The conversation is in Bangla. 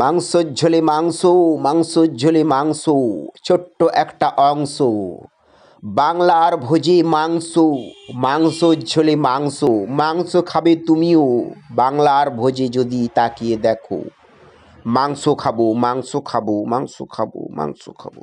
মাংসঝলি মাংস মাংসঝলি মাংস ছোট্ট একটা অংশ বাংলার ভোজি মাংস ঝুলি মাংস মাংস খাবে তুমিও বাংলার ভোজি যদি তাকিয়ে দেখো মাংস খাবো মাংস খাবো মাংস খাবো মাংস খাবো